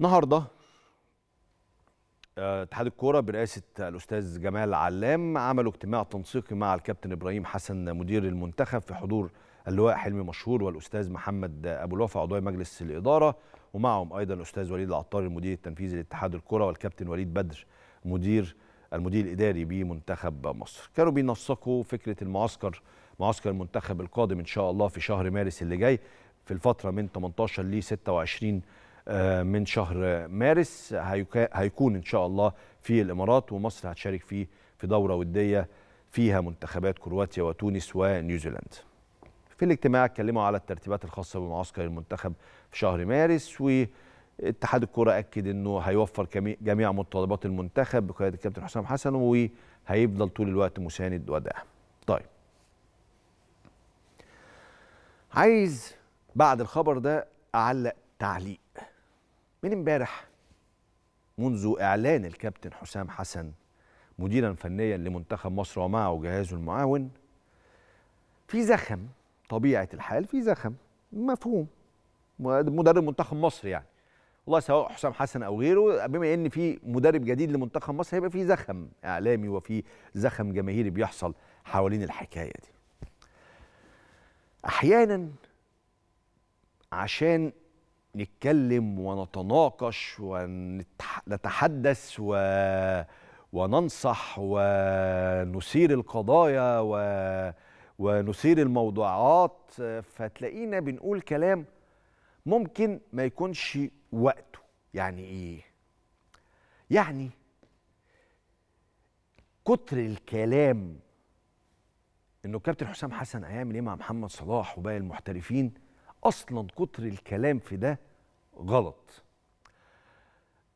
النهارده آه، اتحاد الكوره برئاسه الاستاذ جمال علام عملوا اجتماع تنسيقي مع الكابتن ابراهيم حسن مدير المنتخب في حضور اللواء حلمي مشهور والاستاذ محمد ابو الوفا عضو مجلس الاداره ومعهم ايضا الاستاذ وليد العطار المدير التنفيذي لاتحاد الكره والكابتن وليد بدر مدير المدير الاداري بمنتخب مصر كانوا بينسقوا فكره المعسكر معسكر المنتخب القادم ان شاء الله في شهر مارس اللي جاي في الفتره من 18 ل 26 آه، من شهر مارس هيكون ان شاء الله في الامارات ومصر هتشارك فيه في دوره وديه فيها منتخبات كرواتيا وتونس ونيوزيلاند في الاجتماع اتكلموا على الترتيبات الخاصه بمعسكر المنتخب في شهر مارس و اتحاد الكرة أكد أنه هيوفر جميع متطلبات المنتخب بقيادة الكابتن حسام حسن وهيفضل طول الوقت مساند وداعم. طيب. عايز بعد الخبر ده أعلق تعليق من امبارح منذ اعلان الكابتن حسام حسن مديرا فنيا لمنتخب مصر ومعه جهازه المعاون في زخم طبيعه الحال في زخم مفهوم مدرب منتخب مصر يعني والله سواء حسام حسن او غيره بما ان في مدرب جديد لمنتخب مصر هيبقى في زخم اعلامي وفي زخم جماهيري بيحصل حوالين الحكايه دي احيانا عشان نتكلم ونتناقش ونتحدث و... وننصح ونثير القضايا و... ونثير الموضوعات فتلاقينا بنقول كلام ممكن ما يكونش وقته يعني ايه يعني كتر الكلام انه كابتن حسام حسن هيعمل ايه مع محمد صلاح وباقي المحترفين اصلا كتر الكلام في ده غلط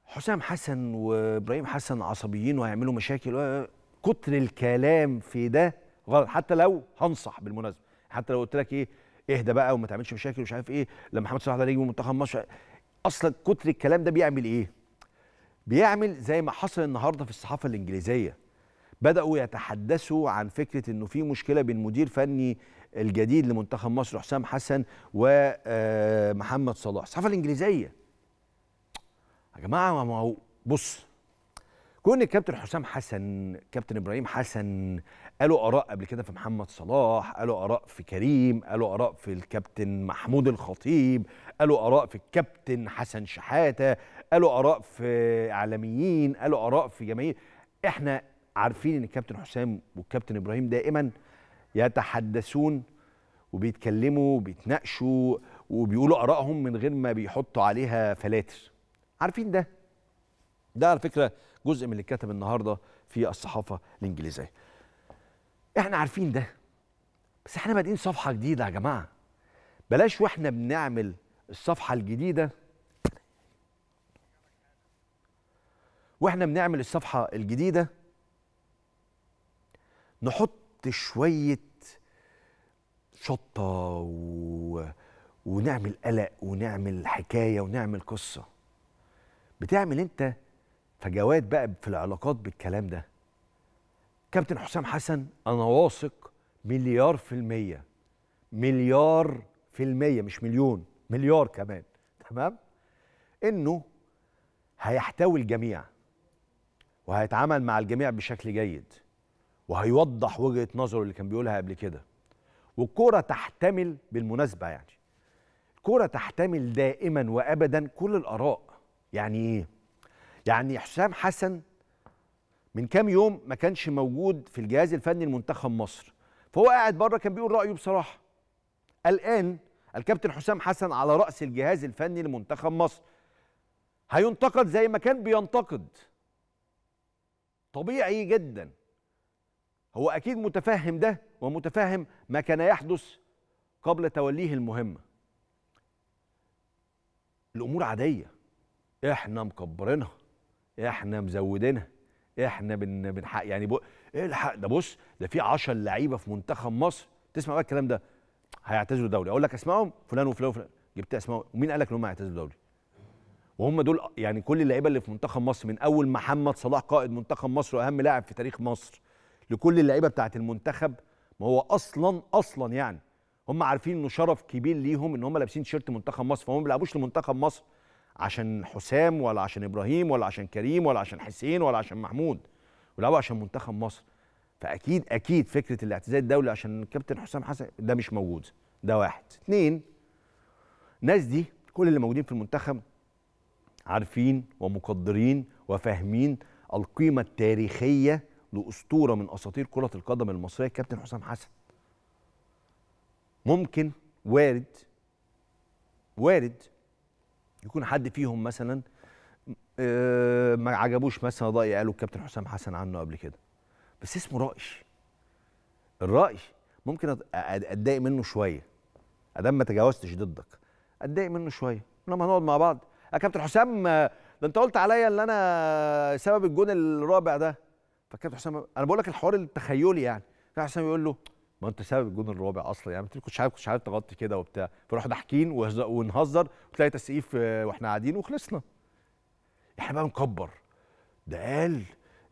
حسام حسن وابراهيم حسن عصبيين وهيعملوا مشاكل آه، كتر الكلام في ده غلط حتى لو هنصح بالمناسبه حتى لو قلت لك ايه اهدى بقى وما تعملش مشاكل ومش عارف ايه لما محمد صلاح ده يجي منتخب مصر اصلا كتر الكلام ده بيعمل ايه؟ بيعمل زي ما حصل النهارده في الصحافه الانجليزيه بداوا يتحدثوا عن فكره انه في مشكله بين مدير فني الجديد لمنتخب مصر حسام حسن ومحمد آه، صلاح الصحافه الانجليزيه يا جماعه ما هو بص كون الكابتن حسام حسن كابتن ابراهيم حسن قالوا اراء قبل كده في محمد صلاح قالوا اراء في كريم قالوا اراء في الكابتن محمود الخطيب قالوا اراء في الكابتن حسن شحاته قالوا اراء في اعلاميين قالوا اراء في جماهير احنا عارفين ان الكابتن حسام والكابتن ابراهيم دائما يتحدثون وبيتكلموا وبيتناقشوا وبيقولوا ارائهم من غير ما بيحطوا عليها فلاتر عارفين ده ده على فكره جزء من اللي اتكتب النهارده في الصحافه الانجليزيه احنا عارفين ده بس احنا بادئين صفحه جديده يا جماعه بلاش واحنا بنعمل الصفحه الجديده واحنا بنعمل الصفحه الجديده نحط نحط شويه شطه و... ونعمل قلق ونعمل حكايه ونعمل قصه بتعمل انت فجوات بقى في العلاقات بالكلام ده كابتن حسام حسن انا واثق مليار في الميه مليار في الميه مش مليون مليار كمان تمام انه هيحتوي الجميع وهيتعامل مع الجميع بشكل جيد وهيوضح وجهه نظره اللي كان بيقولها قبل كده والكوره تحتمل بالمناسبه يعني الكوره تحتمل دائما وابدا كل الاراء يعني ايه يعني حسام حسن من كام يوم ما كانش موجود في الجهاز الفني لمنتخب مصر فهو قاعد بره كان بيقول رايه بصراحه الان الكابتن حسام حسن على راس الجهاز الفني لمنتخب مصر هينتقد زي ما كان بينتقد طبيعي جدا هو أكيد متفهم ده ومتفهم ما كان يحدث قبل توليه المهمة الأمور عادية إحنا مكبرينها إحنا مزودينها إحنا بن بنحق يعني إيه الحق ده بص ده في 10 لعيبة في منتخب مصر تسمع بقى الكلام ده هيعتزلوا الدوري أقول لك أسمائهم فلان وفلان وفلان جبت أسمائهم ومين قال لك إن هم هيعتزلوا الدوري؟ وهم دول يعني كل اللعيبه اللي في منتخب مصر من اول محمد صلاح قائد منتخب مصر واهم لاعب في تاريخ مصر لكل اللعيبه بتاعه المنتخب ما هو اصلا اصلا يعني هم عارفين انه شرف كبير ليهم ان هم لابسين تيشيرت منتخب مصر فهم ما بيلعبوش لمنتخب مصر عشان حسام ولا عشان ابراهيم ولا عشان كريم ولا عشان حسين ولا عشان محمود بيلعبوا عشان منتخب مصر فاكيد اكيد فكره الاعتزال الدولي عشان الكابتن حسام حسن ده مش موجود ده واحد اتنين الناس دي كل اللي موجودين في المنتخب عارفين ومقدرين وفاهمين القيمه التاريخيه لاسطوره من اساطير كره القدم المصريه الكابتن حسام حسن ممكن وارد وارد يكون حد فيهم مثلا آه، ما عجبوش مثلا ضاي قاله الكابتن حسام حسن عنه قبل كده بس اسمه راي الراي ممكن اتضايق منه شويه ادام ما تجاوزتش ضدك اتضايق منه شويه لما هنقعد مع بعض يا كابتن حسام آه، ده انت قلت عليا ان انا سبب الجون الرابع ده فكابتن حسام انا بقول لك الحوار التخيلي يعني كابتن حسام يقول له ما انت سبب الجون الرابع اصلا يعني انت ما كنتش عارف كنتش عارف تغطي كده وبتاع فروح ضاحكين ونهزر وتلاقي تسقيف آه، واحنا قاعدين وخلصنا احنا بقى نكبر ده قال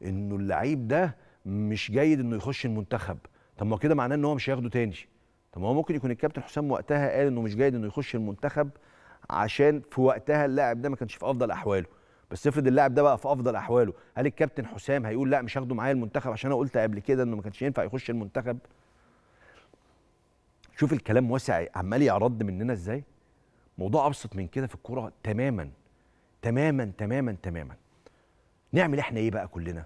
انه اللعيب ده مش جيد انه يخش المنتخب طب ما كده معناه ان هو مش هياخده تاني طب ما هو ممكن يكون الكابتن حسام وقتها قال انه مش جيد انه يخش المنتخب عشان في وقتها اللاعب ده ما كانش في افضل احواله بس افرض اللاعب ده بقى في افضل احواله هل الكابتن حسام هيقول لا مش هاخده معايا المنتخب عشان انا قلت قبل كده انه ما كانش ينفع يخش المنتخب شوف الكلام واسع عمال يعرض مننا ازاي موضوع ابسط من كده في الكوره تماما تماما تماما تماما نعمل احنا ايه بقى كلنا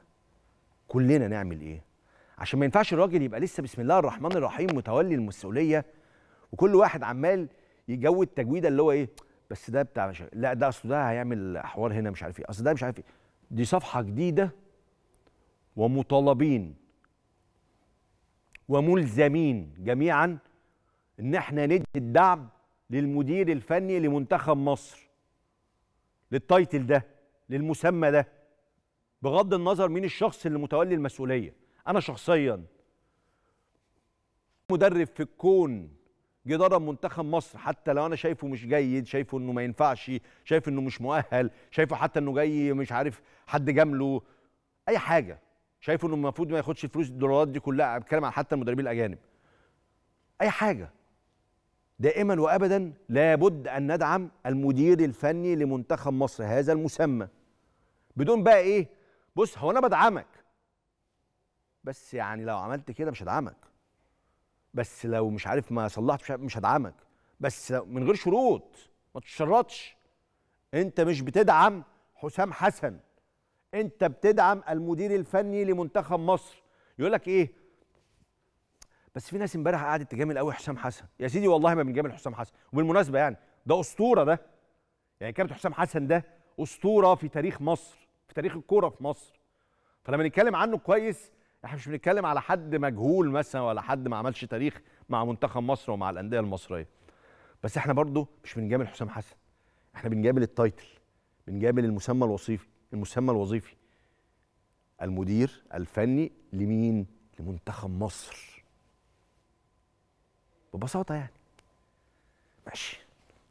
كلنا نعمل ايه عشان ما ينفعش الراجل يبقى لسه بسم الله الرحمن الرحيم متولي المسؤوليه وكل واحد عمال يجود تجويده اللي هو ايه بس ده بتاع مش لا ده اصل ده هيعمل حوار هنا مش عارف ايه اصل ده مش عارف ايه دي صفحه جديده ومطالبين وملزمين جميعا ان احنا ندي الدعم للمدير الفني لمنتخب مصر للتايتل ده للمسمى ده بغض النظر مين الشخص اللي متولي المسؤوليه انا شخصيا مدرب في الكون جه ضرب منتخب مصر حتى لو انا شايفه مش جيد شايفه انه ما ينفعش شايف انه مش مؤهل شايفه حتى انه جاي مش عارف حد جامله اي حاجه شايفه انه المفروض ما ياخدش الفلوس الدولارات دي كلها بتكلم عن حتى المدربين الاجانب اي حاجه دائما وابدا لابد ان ندعم المدير الفني لمنتخب مصر هذا المسمى بدون بقى ايه بص هو انا بدعمك بس يعني لو عملت كده مش هدعمك بس لو مش عارف ما صلحت مش, مش هدعمك بس من غير شروط ما تشرطش انت مش بتدعم حسام حسن انت بتدعم المدير الفني لمنتخب مصر يقول لك ايه بس في ناس امبارح قعدت تجامل قوي حسام حسن يا سيدي والله ما بنجامل حسام حسن وبالمناسبه يعني ده اسطوره ده يعني كابتن حسام حسن ده اسطوره في تاريخ مصر في تاريخ الكوره في مصر فلما نتكلم عنه كويس احنا مش بنتكلم على حد مجهول مثلا ولا حد ما عملش تاريخ مع منتخب مصر ومع الانديه المصريه بس احنا برضو مش بنجامل حسام حسن احنا بنجامل التايتل بنجامل المسمى الوظيفي المسمى الوظيفي المدير الفني لمين لمنتخب مصر ببساطه يعني ماشي